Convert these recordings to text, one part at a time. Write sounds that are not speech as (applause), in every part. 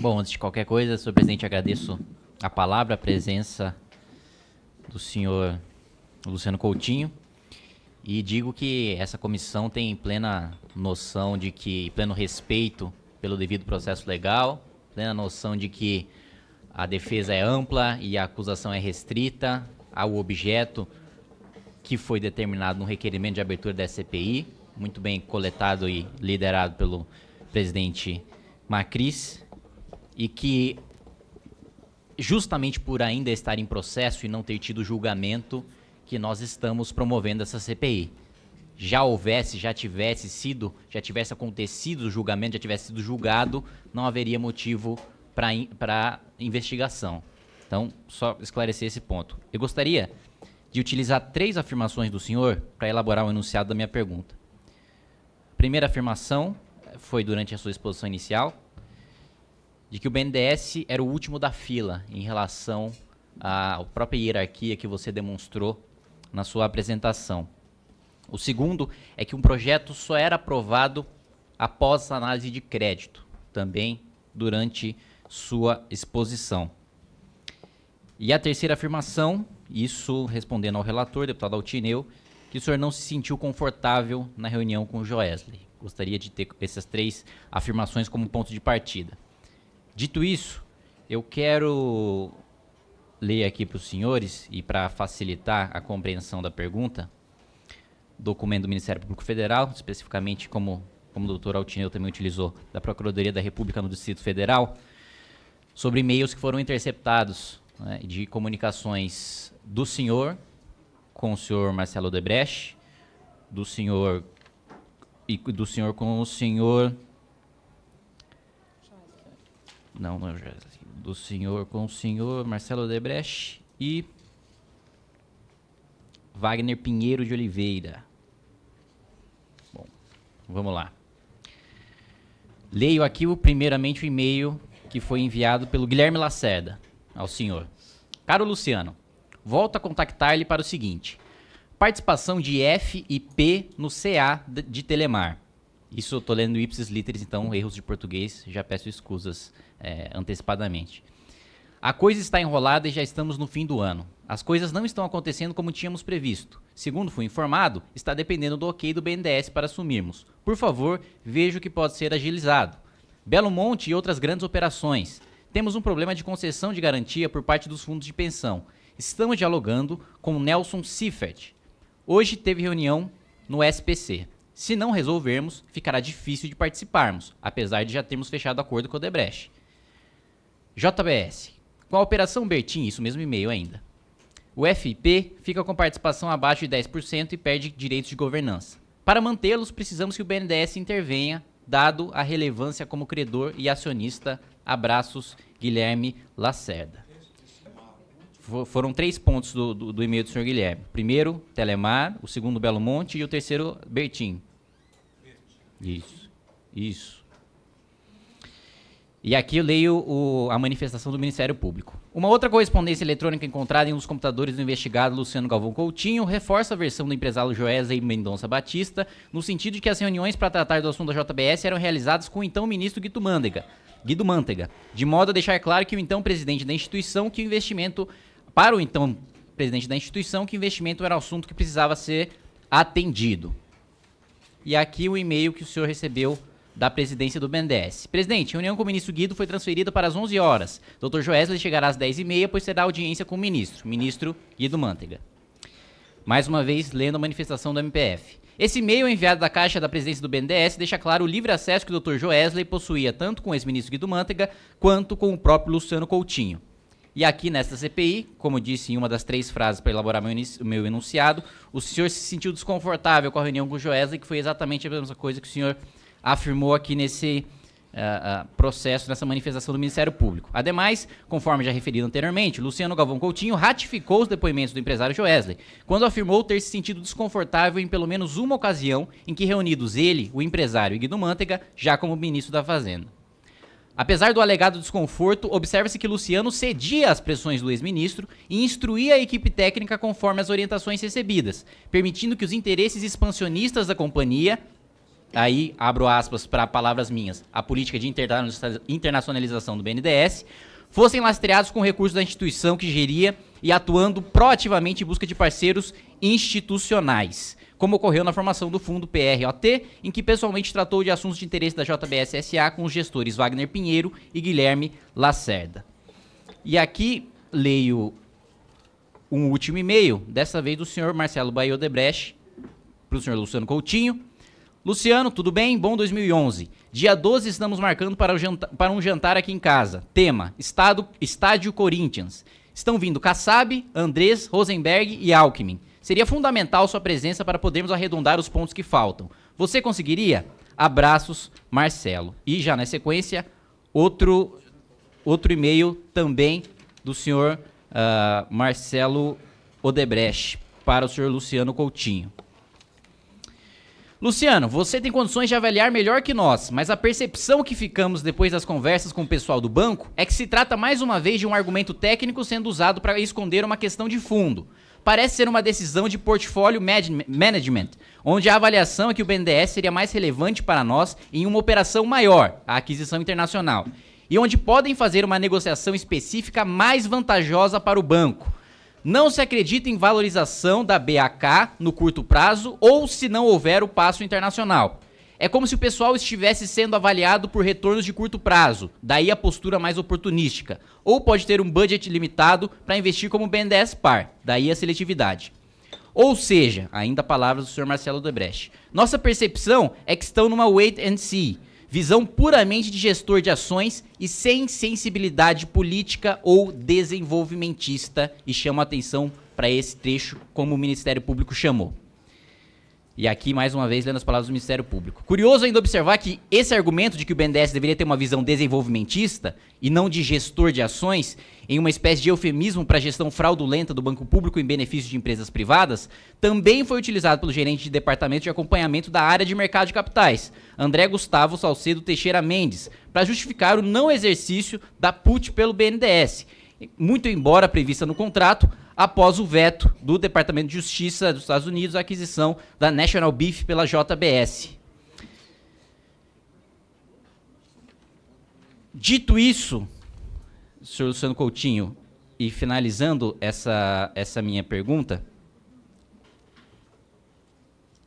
Bom, antes de qualquer coisa, senhor presidente, agradeço a palavra, a presença do senhor Luciano Coutinho. E digo que essa comissão tem plena noção de que, pleno respeito pelo devido processo legal, plena noção de que a defesa é ampla e a acusação é restrita ao objeto que foi determinado no requerimento de abertura da CPI, muito bem coletado e liderado pelo presidente Macris e que justamente por ainda estar em processo e não ter tido julgamento que nós estamos promovendo essa CPI. Já houvesse, já tivesse sido, já tivesse acontecido o julgamento, já tivesse sido julgado, não haveria motivo para in, investigação. Então, só esclarecer esse ponto. Eu gostaria de utilizar três afirmações do senhor para elaborar o enunciado da minha pergunta. A primeira afirmação eh, foi durante a sua exposição inicial, de que o BNDES era o último da fila em relação à própria hierarquia que você demonstrou na sua apresentação. O segundo é que um projeto só era aprovado após análise de crédito, também durante sua exposição. E a terceira afirmação, isso respondendo ao relator, deputado Altineu, que o senhor não se sentiu confortável na reunião com o Joesley. Gostaria de ter essas três afirmações como ponto de partida. Dito isso, eu quero ler aqui para os senhores e para facilitar a compreensão da pergunta, documento do Ministério Público Federal, especificamente como, como o doutor Altineu também utilizou, da Procuradoria da República no Distrito Federal, sobre e-mails que foram interceptados né, de comunicações do senhor com o senhor Marcelo Debrecht, do senhor e do senhor com o senhor não, não assim, do senhor com o senhor Marcelo Debrecht e Wagner Pinheiro de Oliveira. Bom, vamos lá. Leio aqui primeiramente o e-mail que foi enviado pelo Guilherme Lacerda ao senhor. Caro Luciano, volto a contactar-lhe para o seguinte: participação de F e P no CA de Telemar. Isso eu tô lendo ipsis literis, então erros de português, já peço escusas é, antecipadamente. A coisa está enrolada e já estamos no fim do ano. As coisas não estão acontecendo como tínhamos previsto. Segundo fui informado, está dependendo do ok do BNDES para assumirmos. Por favor, veja o que pode ser agilizado. Belo Monte e outras grandes operações. Temos um problema de concessão de garantia por parte dos fundos de pensão. Estamos dialogando com Nelson Sifet Hoje teve reunião no SPC. Se não resolvermos, ficará difícil de participarmos, apesar de já termos fechado acordo com o Odebrecht. JBS. Com a Operação Bertin, isso mesmo e-mail ainda. O FIP fica com participação abaixo de 10% e perde direitos de governança. Para mantê-los, precisamos que o BNDES intervenha, dado a relevância como credor e acionista. Abraços, Guilherme Lacerda. Foram três pontos do, do, do e-mail do senhor Guilherme. Primeiro, Telemar, o segundo, Belo Monte e o terceiro, Bertin. Isso, isso. E aqui eu leio o, a manifestação do Ministério Público. Uma outra correspondência eletrônica encontrada em um dos computadores do investigado Luciano Galvão Coutinho reforça a versão do empresário Joesley Mendonça Batista, no sentido de que as reuniões para tratar do assunto da JBS eram realizadas com o então ministro Guido Mantega, Guido Mantega, de modo a deixar claro que o então presidente da instituição que o investimento para o então presidente da instituição que o investimento era o assunto que precisava ser atendido. E aqui o e-mail que o senhor recebeu da presidência do BNDES. Presidente, reunião com o ministro Guido foi transferida para as 11 horas. Dr. Joesley chegará às 10h30, pois será audiência com o ministro, ministro Guido Mantega. Mais uma vez, lendo a manifestação do MPF. Esse e-mail enviado da Caixa da presidência do BNDES deixa claro o livre acesso que o Dr. Joesley possuía tanto com o ex-ministro Guido Mantega quanto com o próprio Luciano Coutinho. E aqui nesta CPI, como disse em uma das três frases para elaborar meu, meu, enunciado, o senhor se sentiu desconfortável com a reunião com o Joesley, que foi exatamente a mesma coisa que o senhor afirmou aqui nesse uh, uh, processo, nessa manifestação do Ministério Público. Ademais, conforme já referido anteriormente, Luciano Galvão Coutinho ratificou os depoimentos do empresário Joesley, quando afirmou ter se sentido desconfortável em pelo menos uma ocasião em que reunidos ele, o empresário e Guido Mantega, já como ministro da Fazenda. Apesar do alegado desconforto, observa-se que Luciano cedia às pressões do ex-ministro e instruía a equipe técnica conforme as orientações recebidas, permitindo que os interesses expansionistas da companhia, aí abro aspas para palavras minhas, a política de internacionalização do BNDES, fossem lastreados com recursos da instituição que geria e atuando proativamente em busca de parceiros institucionais como ocorreu na formação do fundo PROT, em que pessoalmente tratou de assuntos de interesse da JBS SA com os gestores Wagner Pinheiro e Guilherme Lacerda. E aqui leio um último e-mail, dessa vez do senhor Marcelo Baio Debrecht, para o senhor Luciano Coutinho. Luciano, tudo bem? Bom 2011. Dia 12 estamos marcando para, jantar, para um jantar aqui em casa. Tema: Estado, Estádio Corinthians. Estão vindo Kassab, Andrés, Rosenberg e Alckmin. Seria fundamental sua presença para podermos arredondar os pontos que faltam. Você conseguiria? Abraços, Marcelo. E já na sequência, outro outro e-mail também do senhor uh, Marcelo Odebrecht para o senhor Luciano Coutinho. Luciano, você tem condições de avaliar melhor que nós, mas a percepção que ficamos depois das conversas com o pessoal do banco é que se trata mais uma vez de um argumento técnico sendo usado para esconder uma questão de fundo parece ser uma decisão de portfólio management, onde a avaliação é que o BNDES seria mais relevante para nós em uma operação maior, a aquisição internacional, e onde podem fazer uma negociação específica mais vantajosa para o banco. Não se acredita em valorização da BAK no curto prazo ou se não houver o passo internacional. É como se o pessoal estivesse sendo avaliado por retornos de curto prazo, daí a postura mais oportunística. Ou pode ter um budget limitado para investir como BNDES par, daí a seletividade. Ou seja, ainda palavras do Sr. Marcelo Debrecht, nossa percepção é que estão numa wait and see, visão puramente de gestor de ações e sem sensibilidade política ou desenvolvimentista, e chama atenção para esse trecho como o Ministério Público chamou. E aqui, mais uma vez, lendo as palavras do Ministério Público. Curioso ainda observar que esse argumento de que o BNDES deveria ter uma visão desenvolvimentista e não de gestor de ações, em uma espécie de eufemismo para a gestão fraudulenta do banco público em benefício de empresas privadas, também foi utilizado pelo gerente de departamento de acompanhamento da área de mercado de capitais, André Gustavo Salcedo Teixeira Mendes, para justificar o não exercício da PUT pelo BNDES. Muito embora prevista no contrato, após o veto do Departamento de Justiça dos Estados Unidos à aquisição da National Beef pela JBS. Dito isso, senhor Luciano Coutinho, e finalizando essa, essa minha pergunta,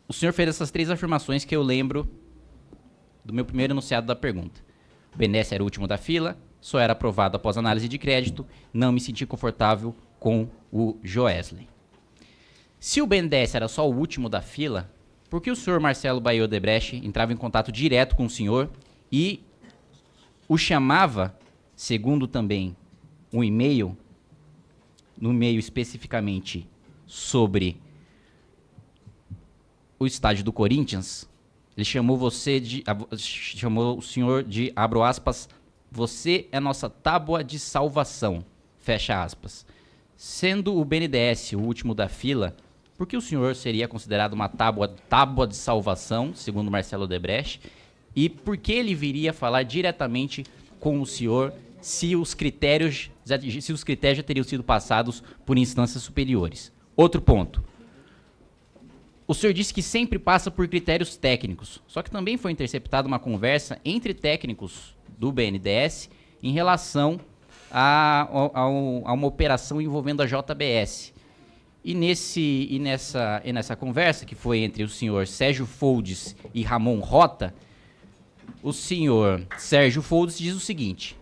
o senhor fez essas três afirmações que eu lembro do meu primeiro enunciado da pergunta. O BNDES era o último da fila, só era aprovado após análise de crédito, não me senti confortável com o Joesley. Se o BNDES era só o último da fila, por que o senhor Marcelo Baio Debrecht entrava em contato direto com o senhor e o chamava, segundo também um e-mail, no e-mail especificamente sobre o estádio do Corinthians, ele chamou você de. chamou o senhor de, abro aspas, você é nossa tábua de salvação. Fecha aspas. Sendo o BNDES o último da fila, por que o senhor seria considerado uma tábua, tábua de salvação, segundo Marcelo Debrecht? E por que ele viria falar diretamente com o senhor se os critérios, se os critérios já teriam sido passados por instâncias superiores? Outro ponto. O senhor disse que sempre passa por critérios técnicos, só que também foi interceptada uma conversa entre técnicos do BNDES em relação a, a, a uma operação envolvendo a JBS. E, nesse, e, nessa, e nessa conversa, que foi entre o senhor Sérgio Foldes e Ramon Rota, o senhor Sérgio Foldes diz o seguinte: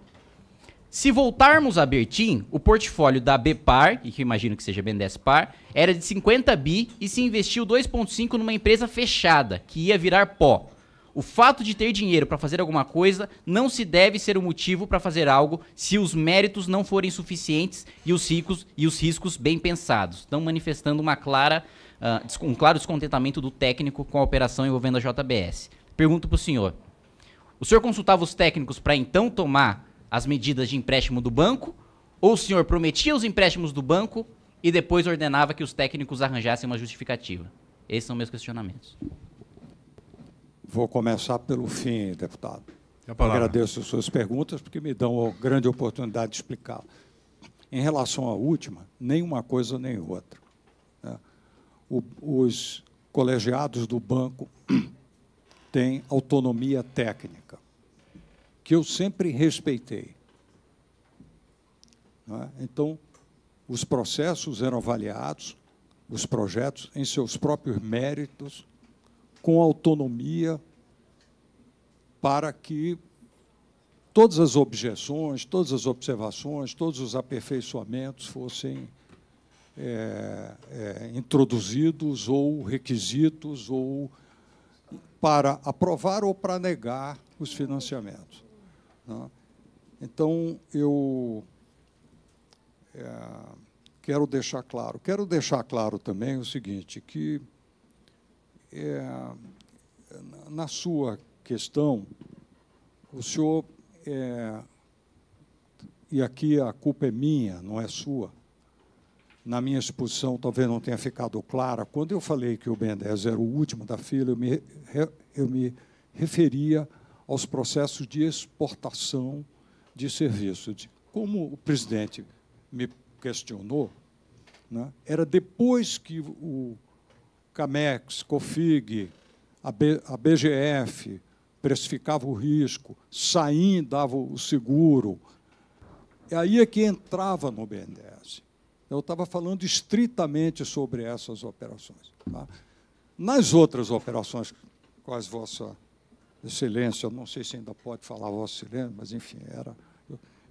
se voltarmos a Bertin, o portfólio da Bepar, que imagino que seja Bendespar, era de 50 bi e se investiu 2,5 numa empresa fechada, que ia virar pó. O fato de ter dinheiro para fazer alguma coisa não se deve ser o motivo para fazer algo se os méritos não forem suficientes e os ricos e os riscos bem pensados. Estão manifestando uma clara, uh, um claro descontentamento do técnico com a operação envolvendo a JBS. Pergunto para o senhor: o senhor consultava os técnicos para então tomar as medidas de empréstimo do banco? Ou o senhor prometia os empréstimos do banco e depois ordenava que os técnicos arranjassem uma justificativa? Esses são meus questionamentos. Vou começar pelo fim, deputado. Agradeço as suas perguntas, porque me dão a grande oportunidade de explicar. Em relação à última, nem uma coisa nem outra. Né? os colegiados do banco (clears throat) têm autonomia técnica, que eu sempre respeitei. É? Então, os processos eram avaliados, os projetos, em seus próprios méritos com autonomia para que todas as objeções, todas as observações, todos os aperfeiçoamentos fossem é, é, introduzidos ou requisitos ou para aprovar ou para negar os financiamentos. Né? Então, eu é, quero deixar claro. Quero deixar claro também o seguinte, que é, na sua questão, o senhor, é, e aqui a culpa é minha, não é sua, na minha exposição talvez não tenha ficado clara, quando eu falei que o 10 era o último da fila, eu me, eu me referia aos processos de exportação de serviço. De, como o presidente me questionou, né, era depois que o CAMEX, COFIG, a, BGF, precificava o risco, Saim dava o seguro. E é aí é que entrava no BNDES. Eu estava falando estritamente sobre essas operações. Tá? Nas outras operações, quais Vossa Excelência, eu não sei se ainda pode falar Vossa Excelência, mas enfim, era.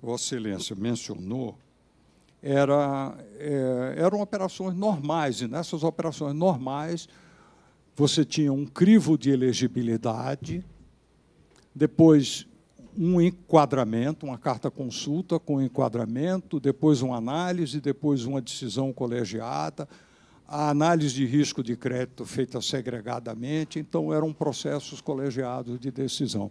Vossa Excelência mencionou era, é, eram operações normais, e nessas operações normais você tinha um crivo de elegibilidade, depois um enquadramento, uma carta consulta com enquadramento, depois uma análise, depois uma decisão colegiada, a análise de risco de crédito feita segregadamente, então eram processos colegiados de decisão.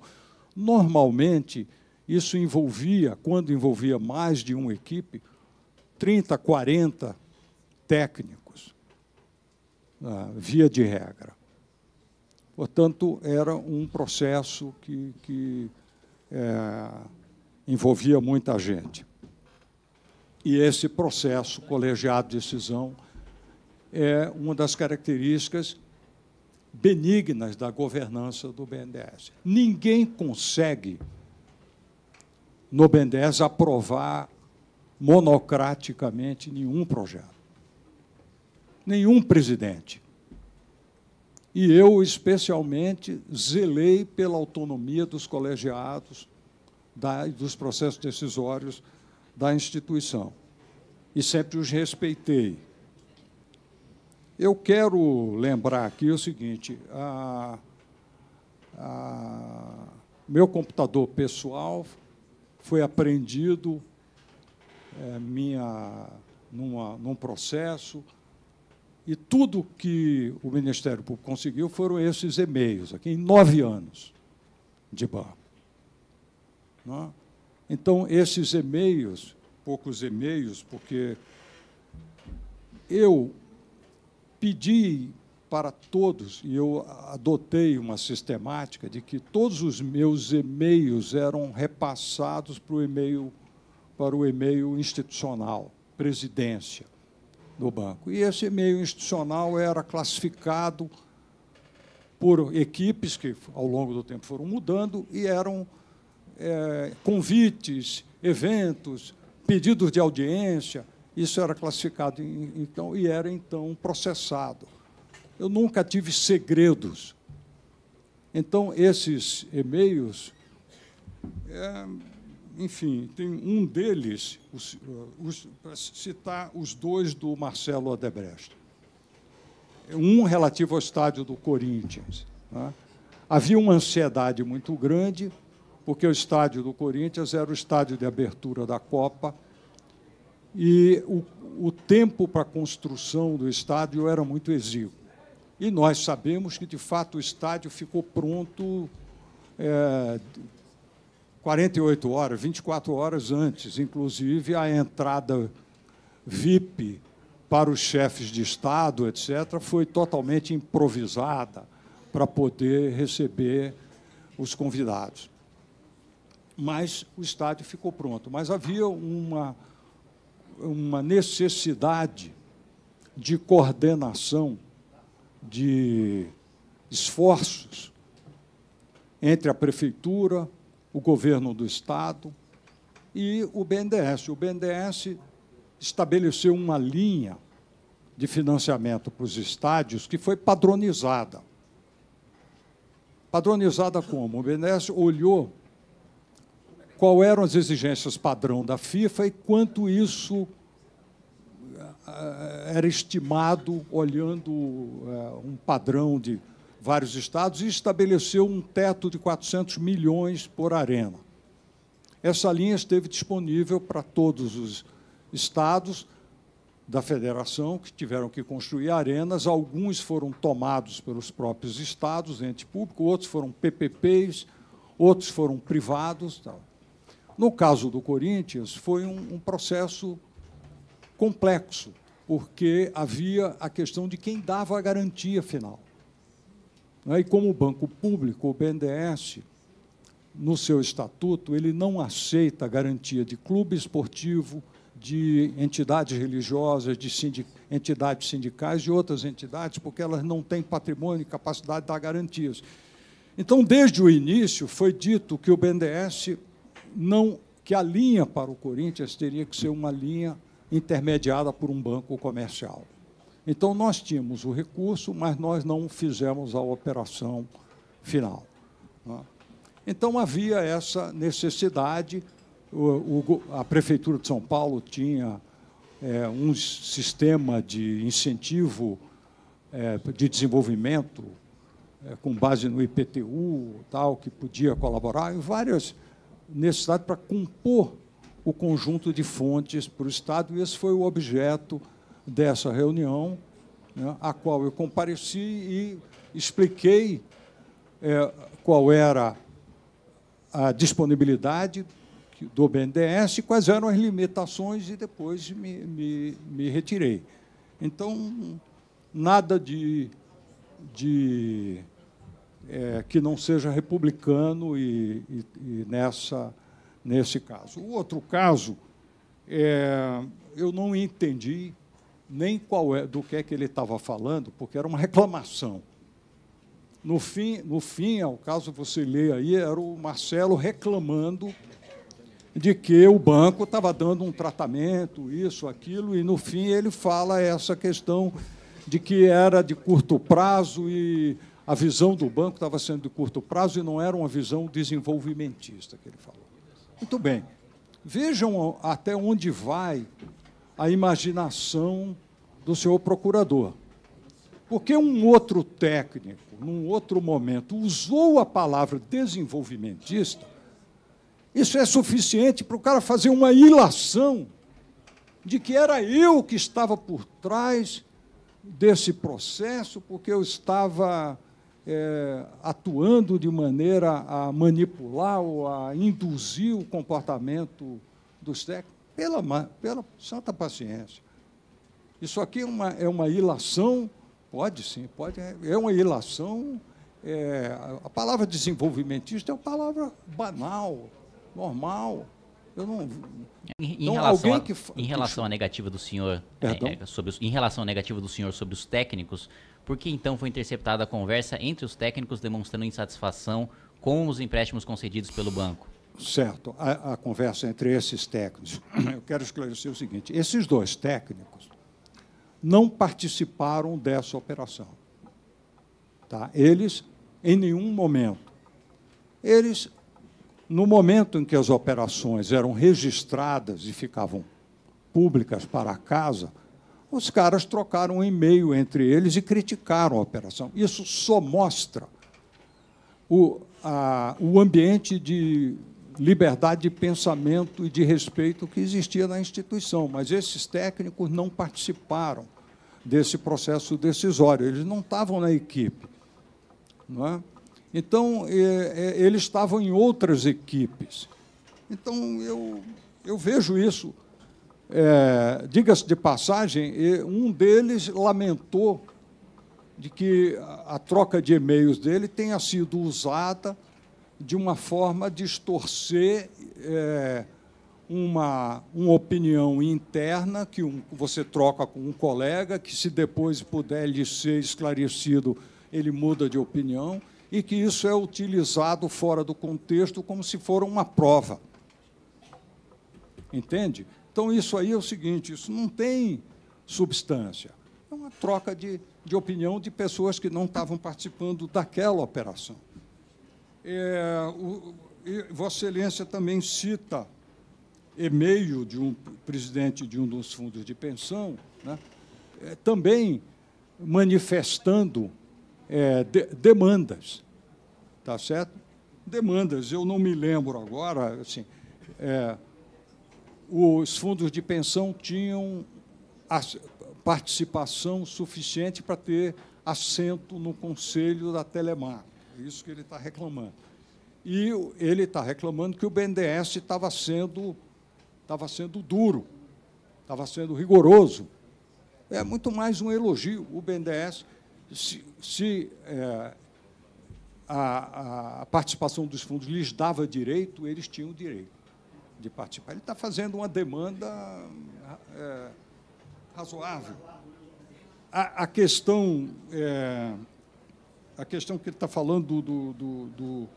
Normalmente, isso envolvia, quando envolvia mais de uma equipe, 30, 40 técnicos, né, via de regra. Portanto, era um processo que, que é, envolvia muita gente. E esse processo colegiado de decisão é uma das características benignas da governança do BNDES. Ninguém consegue, no BNDES, aprovar monocraticamente nenhum projeto. Nenhum presidente. E eu, especialmente, zelei pela autonomia dos colegiados, da, dos processos decisórios da instituição. E sempre os respeitei. Eu quero lembrar aqui o seguinte: a, a, meu computador pessoal foi apreendido é, minha, numa, num processo. E tudo que o Ministério Público conseguiu foram esses e-mails, aqui em nove anos de bar. É? Né? Então, esses e-mails, poucos e-mails, porque eu pedi para todos, e eu adotei uma sistemática de que todos os meus e-mails eram repassados para o e-mail para o e-mail institucional, presidência do banco. E esse e-mail institucional era classificado por equipes que, ao longo do tempo, foram mudando e eram é, convites, eventos, pedidos de audiência. Isso era classificado em, então e era então processado. Eu nunca tive segredos. Então, esses e-mails é, enfim, tem um deles, uh, para citar os dois do Marcelo Odebrecht. É um relativo ao estádio do Corinthians. Né? Havia uma ansiedade muito grande, porque o estádio do Corinthians era o estádio de abertura da Copa, e o, o tempo para a construção do estádio era muito exíguo. E nós sabemos que, de fato, o estádio ficou pronto é, 48 horas, 24 horas antes, inclusive a entrada VIP para os chefes de Estado, etc., foi totalmente improvisada para poder receber os convidados. Mas o estádio ficou pronto. Mas havia uma, uma necessidade de coordenação, de esforços entre a prefeitura, o governo do Estado e o BNDES. O BNDES estabeleceu uma linha de financiamento para os estádios que foi padronizada. Padronizada como? O BNDES olhou qual eram as exigências padrão da FIFA e quanto isso eh, eh, era estimado olhando eh, um padrão de vários estados e estabeleceu um teto de 400 milhões por arena. Essa linha esteve disponível para todos os estados da federação que tiveram que construir arenas, alguns foram tomados pelos próprios estados, ente público, outros foram PPPs, outros foram privados, tal. No caso do Corinthians, foi um, um processo complexo, porque havia a questão de quem dava a garantia final. Né? E como o banco público, o BNDES, no seu estatuto, ele não aceita garantia de clube esportivo, de entidades religiosas, de sindic entidades sindicais e outras entidades, porque elas não têm patrimônio e capacidade de dar garantias. Então, desde o início, foi dito que o BNDES não que a linha para o Corinthians teria que ser uma linha intermediada por um banco comercial. Então, nós tínhamos o recurso, mas nós não fizemos a operação final. Né? Então, havia essa necessidade. a Prefeitura de São Paulo tinha é, um sistema de incentivo é, de desenvolvimento é, com base no IPTU, tal, que podia colaborar, em várias necessidades para compor o conjunto de fontes para o Estado, e esse foi o objeto dessa reunião, né, a qual eu compareci e expliquei é, qual era a disponibilidade do BNDES, quais eram as limitações e depois me, me, me retirei. Então, nada de, de é, que não seja republicano e, e, e, nessa, nesse caso. O outro caso, é, eu não entendi nem qual é, do que é que ele estava falando, porque era uma reclamação. No fim, no fim, ao caso você lê aí, era o Marcelo reclamando de que o banco estava dando um tratamento, isso, aquilo, e no fim ele fala essa questão de que era de curto prazo e a visão do banco estava sendo de curto prazo e não era uma visão desenvolvimentista que ele falou. Muito bem. Vejam até onde vai a imaginação do senhor procurador. Porque um outro técnico, num outro momento, usou a palavra desenvolvimentista, isso é suficiente para o cara fazer uma ilação de que era eu que estava por trás desse processo, porque eu estava é, atuando de maneira a manipular ou a induzir o comportamento dos técnicos. Pela, pela santa paciência. Isso aqui é uma, é uma ilação, pode sim, pode, é, é uma ilação. É, a palavra desenvolvimentista é uma palavra banal, normal. Eu não. Em, então, relação, alguém que, em relação à negativa do senhor é, é, sobre os, em relação à negativa do senhor sobre os técnicos, por que então foi interceptada a conversa entre os técnicos demonstrando insatisfação com os empréstimos concedidos pelo banco? certo a, a conversa entre esses técnicos. (clears throat) Eu quero esclarecer o seguinte: esses dois técnicos não participaram dessa operação. Tá? Eles, em nenhum momento, eles, no momento em que as operações eram registradas e ficavam públicas para a casa, os caras trocaram um e-mail entre eles e criticaram a operação. Isso só mostra o, a, o ambiente de liberdade de pensamento e de respeito que existia na instituição, mas esses técnicos não participaram desse processo decisório, eles não estavam na equipe. Não é? Então, é, é, eles estavam em outras equipes. Então, eu, eu vejo isso. É, Diga-se de passagem, um deles lamentou de que a troca de e-mails dele tenha sido usada de uma forma distorcer é, uma, uma opinião interna que um, você troca com um colega, que se depois puder lhe ser esclarecido, ele muda de opinião, e que isso é utilizado fora do contexto como se for uma prova. Entende? Então, isso aí é o seguinte: isso não tem substância. É uma troca de, de opinião de pessoas que não estavam participando daquela operação. É, o, e, Vossa Excelência também cita e-mail de um presidente de um dos fundos de pensão, né, é, também manifestando é, de, demandas, tá certo? Demandas. Eu não me lembro agora, assim, é, os fundos de pensão tinham participação suficiente para ter assento no conselho da Telemar. Isso que ele está reclamando. E ele está reclamando que o BNDES estava sendo, estava sendo duro, estava sendo rigoroso. É muito mais um elogio. O BNDES, se, se é, a, a participação dos fundos lhes dava direito, eles tinham direito de participar. Ele está fazendo uma demanda é, razoável. A, a questão é, a questão que ele está falando do, do, do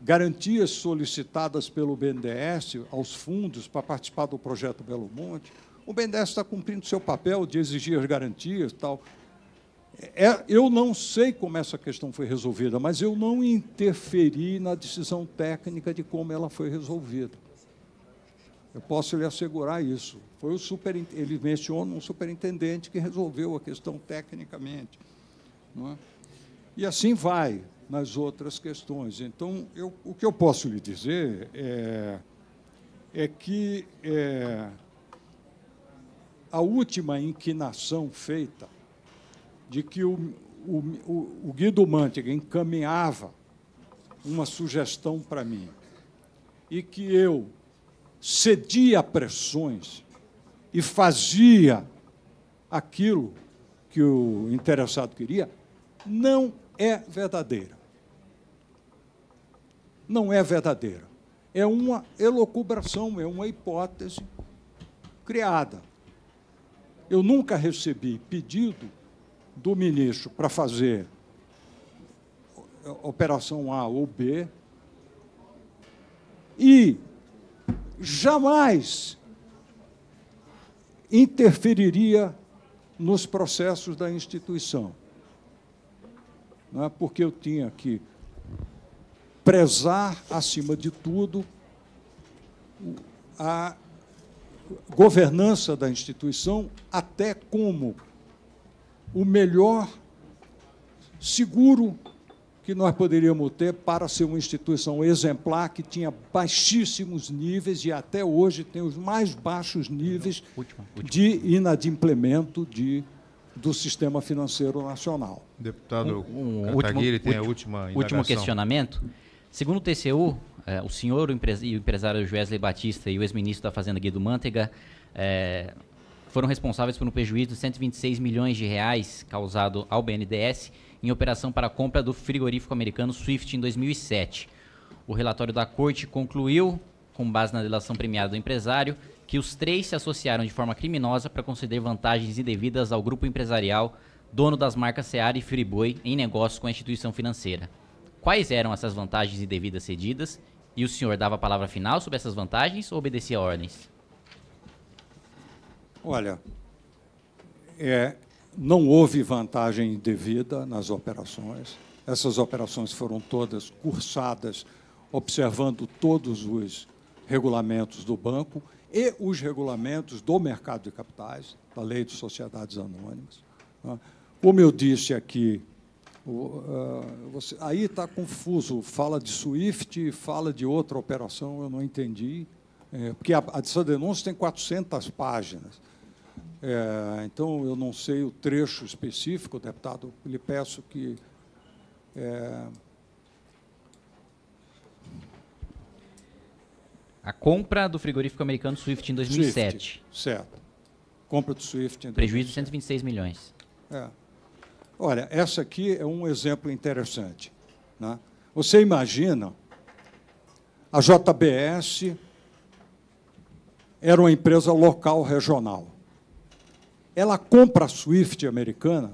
garantias solicitadas pelo BNDES aos fundos para participar do projeto Belo Monte. O BNDES está cumprindo seu papel de exigir as garantias tal. É, é, eu não sei como essa questão foi resolvida, mas eu não interferi na decisão técnica de como ela foi resolvida. Eu posso lhe assegurar isso. Foi o super, ele menciona um superintendente que resolveu a questão tecnicamente. Não é? E assim vai nas outras questões. Então, eu, o que eu posso lhe dizer é, é que é, a última inquinação feita de que o, o, o Guido Mantega encaminhava uma sugestão para mim e que eu cedia a pressões e fazia aquilo que o interessado queria, não é verdadeira. Não é verdadeira. É uma elocubração, é uma hipótese criada. Eu nunca recebi pedido do ministro para fazer operação A ou B e jamais interferiria nos processos da instituição. Né, porque eu tinha que prezar, acima de tudo, a governança da instituição, até como o melhor seguro que nós poderíamos ter para ser uma instituição exemplar que tinha baixíssimos níveis e até hoje tem os mais baixos níveis de inadimplemento de do sistema financeiro nacional. Deputado um, um último, tem a última indagação. Último questionamento. Segundo o TCU, é, o senhor, o, o empresário Wesley Batista e o ex-ministro da Fazenda Guido Mantega é, foram responsáveis por um prejuízo de 126 milhões de reais causado ao BNDES em operação para a compra do frigorífico americano Swift em 2007. O relatório da corte concluiu, com base na delação premiada do empresário, que os três se associaram de forma criminosa para conceder vantagens indevidas ao grupo empresarial dono das marcas Seara e Friboi em negócios com a instituição financeira. Quais eram essas vantagens indevidas cedidas? E o senhor dava a palavra final sobre essas vantagens ou obedecia a ordens? Olha, é, não houve vantagem indevida nas operações. Essas operações foram todas cursadas, observando todos os regulamentos do banco e os regulamentos do mercado de capitais, da lei de sociedades anônimas. Né? Como eu disse aqui, ah, aí está confuso, fala de SWIFT, fala de outra operação, eu não entendi, é, porque a, essa denúncia tem 400 páginas. É, então, eu não sei o trecho específico, deputado, lhe peço que é, A compra do frigorífico americano Swift em 2007. Swift, certo. Compra do Swift em Prejuízo de 126 milhões. É. Olha, essa aqui é um exemplo interessante. Né? Você imagina, a JBS era uma empresa local regional. Ela compra a Swift americana,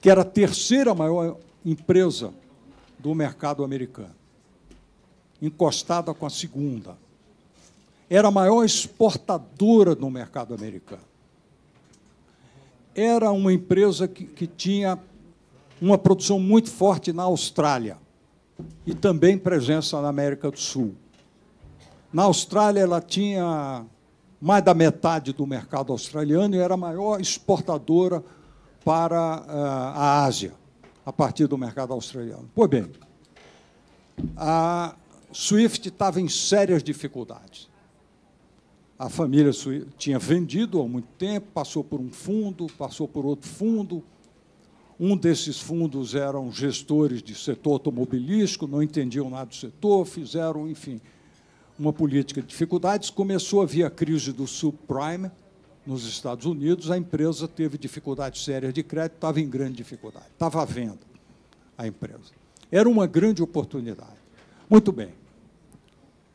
que era a terceira maior empresa do mercado americano, encostada com a segunda era a maior exportadora no mercado americano. Era uma empresa que, que tinha uma produção muito forte na Austrália e também presença na América do Sul. Na Austrália, ela tinha mais da metade do mercado australiano e era a maior exportadora para eh, a Ásia, a partir do mercado australiano. Pois bem, a Swift estava em sérias dificuldades a família tinha vendido há muito tempo, passou por um fundo, passou por outro fundo. Um desses fundos eram gestores de setor automobilístico, não entendiam nada do setor, fizeram, enfim, uma política de dificuldades. Começou a vir a crise do subprime nos Estados Unidos, a empresa teve dificuldades sérias de crédito, estava em grande dificuldade, estava à venda a empresa. Era uma grande oportunidade. Muito bem.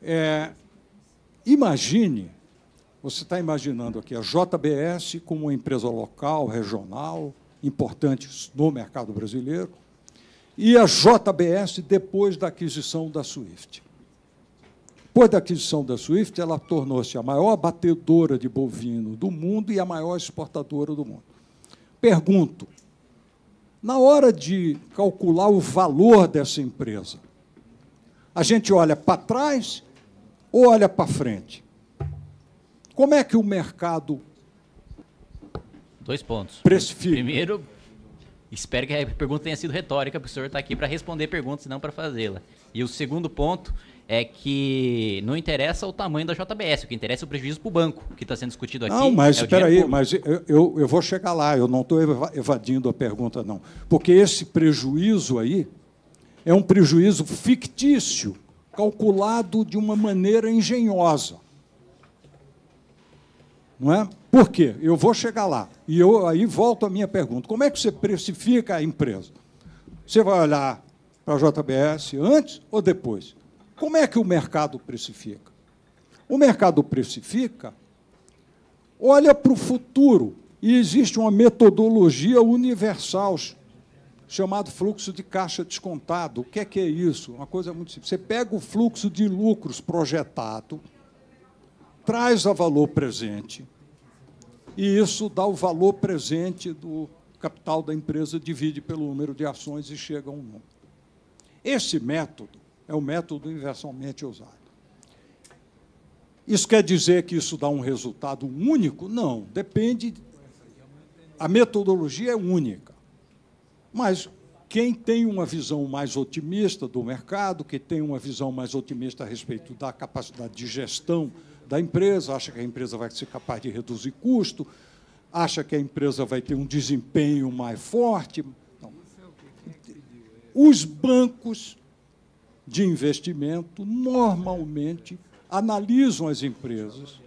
É, imagine você está imaginando aqui a JBS como uma empresa local, regional, importante no mercado brasileiro, e a JBS depois da aquisição da Swift. Depois da aquisição da Swift, ela tornou-se a maior batedora de bovino do mundo e a maior exportadora do mundo. Pergunto, na hora de calcular o valor dessa empresa, a gente olha para trás ou olha para frente? Como é que o mercado. Dois pontos. Precifica. Primeiro, espero que a pergunta tenha sido retórica, porque o senhor está aqui para responder perguntas e não para fazê-la. E o segundo ponto é que não interessa o tamanho da JBS, o que interessa é o prejuízo para o banco, que está sendo discutido aqui. Não, mas é espera aí, mas eu, eu, eu vou chegar lá, eu não estou evadindo a pergunta, não. Porque esse prejuízo aí é um prejuízo fictício, calculado de uma maneira engenhosa. Não é? Por quê? Eu vou chegar lá. E eu aí volto à minha pergunta: como é que você precifica a empresa? Você vai olhar para a JBS antes ou depois? Como é que o mercado precifica? O mercado precifica, olha para o futuro e existe uma metodologia universal chamado fluxo de caixa descontado. O que é que é isso? Uma coisa muito simples. Você pega o fluxo de lucros projetado traz a valor presente. E isso dá o valor presente do capital da empresa, divide pelo número de ações e chega a um número. Esse método é o método universalmente usado. Isso quer dizer que isso dá um resultado único? Não, depende. A metodologia é única. Mas quem tem uma visão mais otimista do mercado, que tem uma visão mais otimista a respeito da capacidade de gestão da empresa, acha que a empresa vai ser capaz de reduzir custo, acha que a empresa vai ter um desempenho mais forte. Não. Os bancos de investimento normalmente analisam as empresas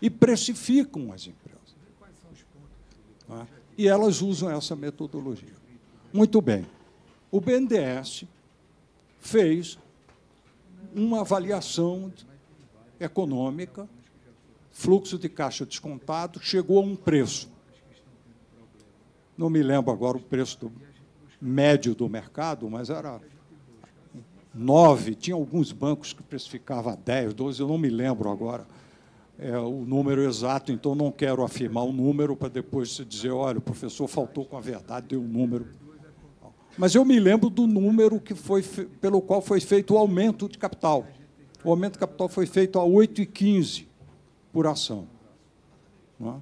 e precificam as empresas. É? E elas usam essa metodologia. Muito bem. O BNDES fez uma avaliação econômica, fluxo de caixa descontado, chegou a um preço. Não me lembro agora o preço do médio do mercado, mas era 9. Tinha alguns bancos que precificava 10, 12, eu não me lembro agora é, o número exato, então não quero afirmar um número para depois se dizer, olha, o professor faltou com a verdade, deu um número. Mas eu me lembro do número que foi, pelo qual foi feito o aumento de capital. O aumento de capital foi feito a 8,15 por ação. É?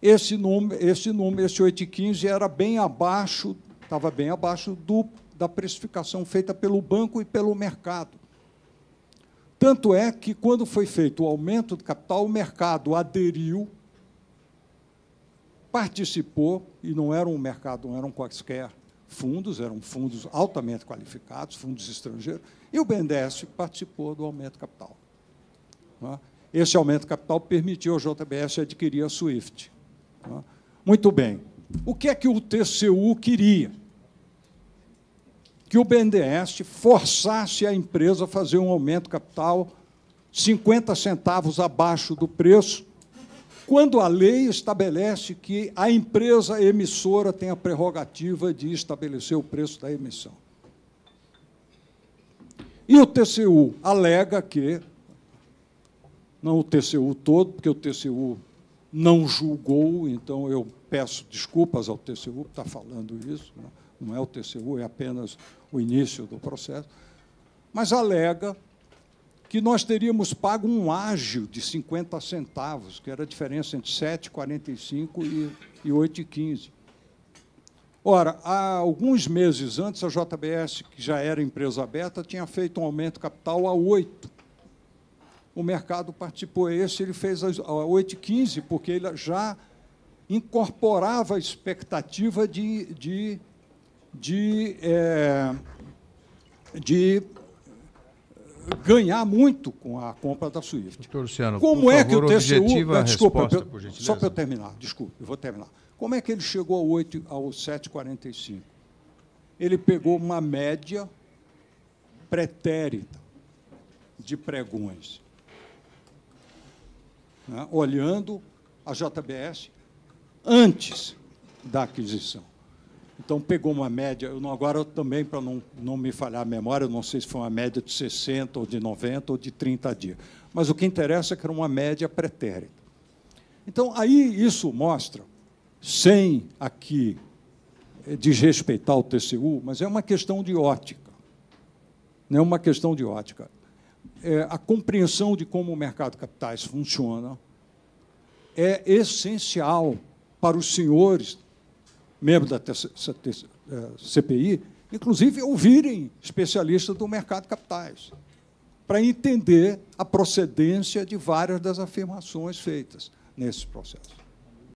Esse número, esse número, esse 8,15 era bem abaixo, estava bem abaixo do, da precificação feita pelo banco e pelo mercado. Tanto é que, quando foi feito o aumento de capital, o mercado aderiu, participou, e não era um mercado, não eram quaisquer fundos, eram fundos altamente qualificados, fundos estrangeiros, e o BNDES participou do aumento capital. É? Esse aumento capital permitiu ao JBS adquirir a SWIFT. É? Muito bem. O que é que o TCU queria? Que o BNDES forçasse a empresa a fazer um aumento capital 50 centavos abaixo do preço quando a lei estabelece que a empresa emissora tem a prerrogativa de estabelecer o preço da emissão. E o TCU alega que, não o TCU todo, porque o TCU não julgou, então eu peço desculpas ao TCU que está falando isso, não é o TCU, é apenas o início do processo, mas alega que nós teríamos pago um ágio de 50 centavos, que era a diferença entre 7,45 e, 8,15. Ora, há alguns meses antes, a JBS, que já era empresa aberta, tinha feito um aumento capital a 8. O mercado participou a esse, ele fez a 8,15, porque ele já incorporava a expectativa de, de, de, é, de ganhar muito com a compra da Swift. Doutor Luciano, Como é favor, que o TCU. É, desculpa, eu, só para eu terminar, desculpe, eu vou terminar. Como é que ele chegou ao, ao 7,45? Ele pegou uma média pretérita de pregões, né, olhando a JBS antes da aquisição. Então, pegou uma média, agora eu também, para não, não me falhar a memória, não sei se foi uma média de 60, ou de 90, ou de 30 dias. Mas o que interessa é que era uma média pretérita. Então, aí isso mostra, sem aqui eh, desrespeitar o TCU, mas é uma questão de ótica. Não é uma questão de ótica. É, a compreensão de como o mercado de capitais funciona é essencial para os senhores membros da CPI, é, inclusive ouvirem especialistas do mercado de capitais, para entender a procedência de várias das afirmações feitas nesse processo.